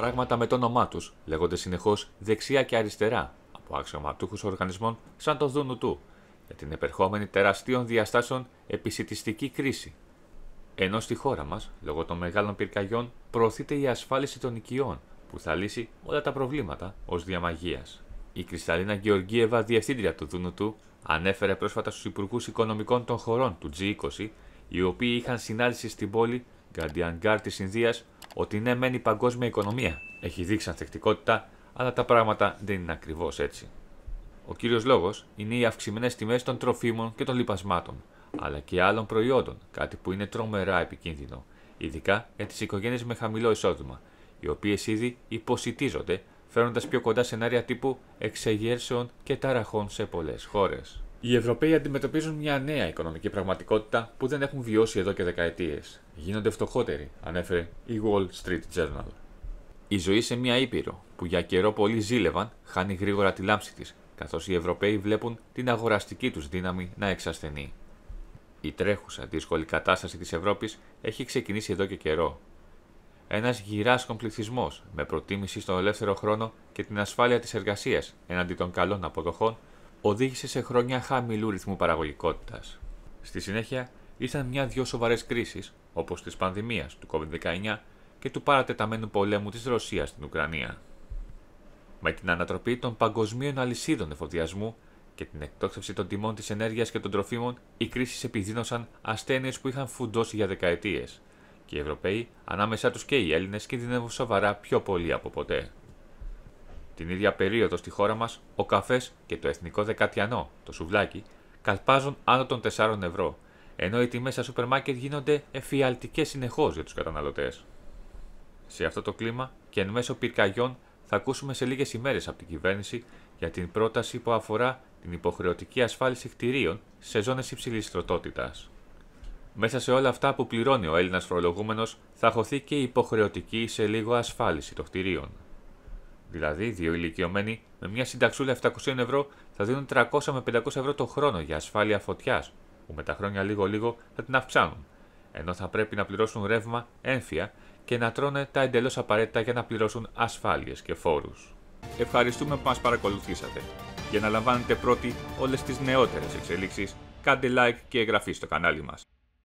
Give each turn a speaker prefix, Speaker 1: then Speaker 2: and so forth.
Speaker 1: πράγματα με το όνομά τους, λέγονται συνεχώς δεξιά και αριστερά από αξιωματούχους οργανισμών σαν το Δούνου του για την επερχόμενη τεραστίων διαστάσεων επισητιστική κρίση. Ενώ στη χώρα μας, λόγω των μεγάλων πυρκαγιών, προωθείται η ασφάλιση των οικειών που θα λύσει όλα τα προβλήματα ως διαμαγείας. Η Κρυσταλίνα Γεωργίευα, διευθύντρια του Δούνου του, ανέφερε πρόσφατα στους υπουργούς οικονομικών των χωρών του G20, οι οποίοι είχαν συνάντηση στην πόλη Γκαντιανγκάρ της Ινδίας ότι ναι, μεν η παγκόσμια οικονομία έχει δείξει ανθεκτικότητα, αλλά τα πράγματα δεν είναι ακριβώς έτσι. Ο κύριος λόγος είναι οι αυξημένες τιμές των τροφίμων και των λιπασμάτων, αλλά και άλλων προϊόντων, κάτι που είναι τρομερά επικίνδυνο, ειδικά για τις οικογένειες με χαμηλό εισόδημα, οι οποίες ήδη υποσυτίζονται, φέρνοντα πιο κοντά σενάρια τύπου εξεγέρσεων και ταραχών σε πολλές χώρες. Οι Ευρωπαίοι αντιμετωπίζουν μια νέα οικονομική πραγματικότητα που δεν έχουν βιώσει εδώ και δεκαετίες. Γίνονται φτωχότεροι, ανέφερε η Wall Street Journal. Η ζωή σε μια ήπειρο που για καιρό πολλοί ζήλευαν χάνει γρήγορα τη λάμψη της, καθώς οι Ευρωπαίοι βλέπουν την αγοραστική τους δύναμη να εξασθενεί. Η τρέχουσα δύσκολη κατάσταση της Ευρώπης έχει ξεκινήσει εδώ και καιρό. Ένας γυράσκον πληθυσμός με προτίμηση στον ελεύθερο χρόνο και την ασφάλεια της εργασίας εναντί των καλών αποδοχών οδήγησε σε χρόνια χαμηλού ρυθμού παραγωγικότητας. Στη συνέχεια ήρθαν μια-δυο σοβαρές κρίσεις, όπως της πανδημίας του COVID-19 και του παρατεταμένου πολέμου της Ρωσίας στην Ουκρανία. Με την ανατροπή των παγκοσμίων αλυσίδων εφοδιασμού και την εκτόξευση των τιμών της ενέργειας και των τροφίμων, οι κρίσεις επιδίνωσαν ασθένειες που είχαν φουντώσει για δεκαετίες, και οι Ευρωπαίοι, ανάμεσά τους και οι Έλληνες, κινδυνεύουν σοβαρά πιο πολύ από ποτέ. Την ίδια περίοδο στη χώρα μας, ο καφές και το εθνικό δεκατιανό, το σουβλάκι, καλπάζουν άνω των 4 ευρώ, ενώ οι τιμές στα σούπερ μάρκετ γίνονται εφιαλτικές συνεχώς για τους καταναλωτές. Σε αυτό το κλίμα και εν μέσω πυρκαγιών θα ακούσουμε σε λίγες ημέρες από την κυβέρνηση για την πρόταση που αφορά την υποχρεωτική ασφάλιση κτηρίων σε ζώνες υψηλής τροτότητα. Μέσα σε όλα αυτά που πληρώνει ο Έλληνας φορολογούμενος θα χωθεί και η υποχρεωτική σε λίγο ασφάλιση των κτηρίων. Δηλαδή, δύο ηλικιωμένοι με μια συνταξούλα 700 ευρώ θα δίνουν 300 με 500 ευρώ το χρόνο για ασφάλεια φωτιάς, που με τα χρόνια λίγο-λίγο θα την αυξάνουν, ενώ θα πρέπει να πληρώσουν ρεύμα έμφυα και να τρώνε τα εντελώς απαραίτητα για να πληρώσουν ασφάλειες και φόρους. Ευχαριστούμε που μας παρακολουθήσατε. Για να λαμβάνετε πρώτοι όλες τις νεότερες εξελίξεις, κάντε like και εγγραφή στο κανάλι μας.